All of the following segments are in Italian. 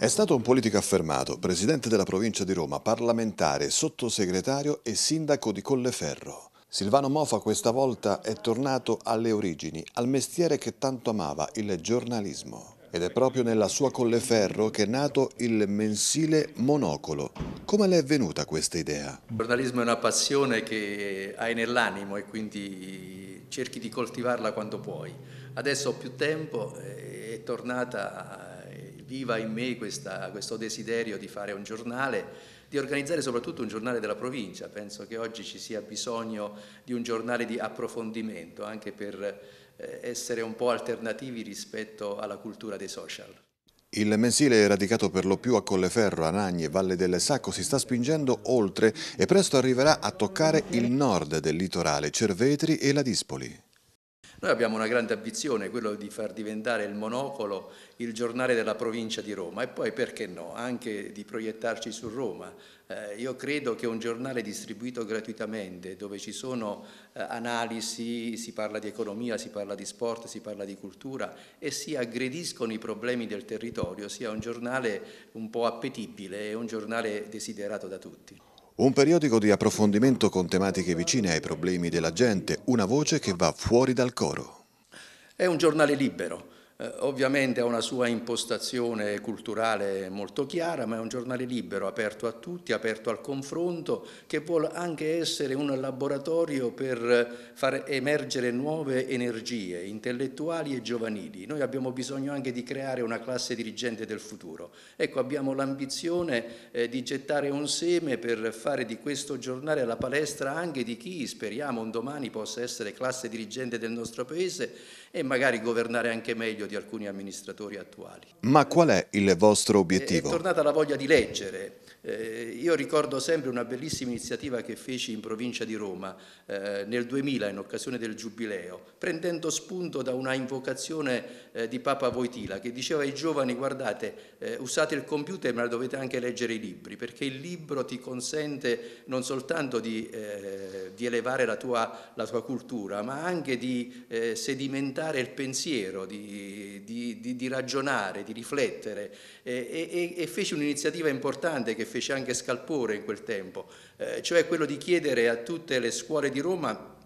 È stato un politico affermato, presidente della provincia di Roma, parlamentare, sottosegretario e sindaco di Colleferro. Silvano Mofa questa volta è tornato alle origini, al mestiere che tanto amava, il giornalismo. Ed è proprio nella sua Colleferro che è nato il mensile Monocolo. Come le è venuta questa idea? Il giornalismo è una passione che hai nell'animo e quindi cerchi di coltivarla quando puoi. Adesso ho più tempo, eh, è tornata viva in me questa, questo desiderio di fare un giornale, di organizzare soprattutto un giornale della provincia. Penso che oggi ci sia bisogno di un giornale di approfondimento, anche per eh, essere un po' alternativi rispetto alla cultura dei social. Il mensile radicato per lo più a Colleferro, Anagni e Valle del Sacco si sta spingendo oltre e presto arriverà a toccare il nord del litorale, Cervetri e Ladispoli. Noi abbiamo una grande ambizione, quello di far diventare il monocolo il giornale della provincia di Roma e poi perché no, anche di proiettarci su Roma. Eh, io credo che un giornale distribuito gratuitamente, dove ci sono eh, analisi, si parla di economia, si parla di sport, si parla di cultura e si aggrediscono i problemi del territorio, sia un giornale un po' appetibile e un giornale desiderato da tutti. Un periodico di approfondimento con tematiche vicine ai problemi della gente, una voce che va fuori dal coro. È un giornale libero, eh, ovviamente ha una sua impostazione culturale molto chiara, ma è un giornale libero, aperto a tutti, aperto al confronto, che vuole anche essere un laboratorio per far emergere nuove energie intellettuali e giovanili. Noi abbiamo bisogno anche di creare una classe dirigente del futuro. Ecco, abbiamo l'ambizione eh, di gettare un seme per fare di questo giornale la palestra anche di chi, speriamo, un domani possa essere classe dirigente del nostro Paese e magari governare anche meglio di alcuni amministratori attuali. Ma qual è il vostro obiettivo? È tornata la voglia di leggere. Eh, io ricordo sempre una bellissima iniziativa che feci in provincia di Roma eh, nel 2000 in occasione del Giubileo, prendendo spunto da una invocazione eh, di Papa Voitila che diceva ai giovani guardate eh, usate il computer ma dovete anche leggere i libri perché il libro ti consente non soltanto di, eh, di elevare la tua, la tua, cultura ma anche di eh, sedimentare il pensiero, di di, di, di, ragionare, di riflettere e, e, e fece un'iniziativa importante che fece anche scalpore in quel tempo, eh, cioè quello di chiedere a tutte le scuole di Roma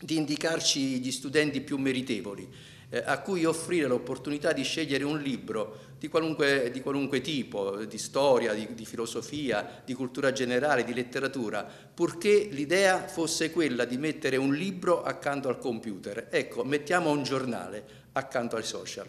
di indicarci gli studenti più meritevoli eh, a cui offrire l'opportunità di scegliere un libro di qualunque, di qualunque tipo, di storia, di, di filosofia, di cultura generale, di letteratura, purché l'idea fosse quella di mettere un libro accanto al computer. Ecco, mettiamo un giornale accanto ai social.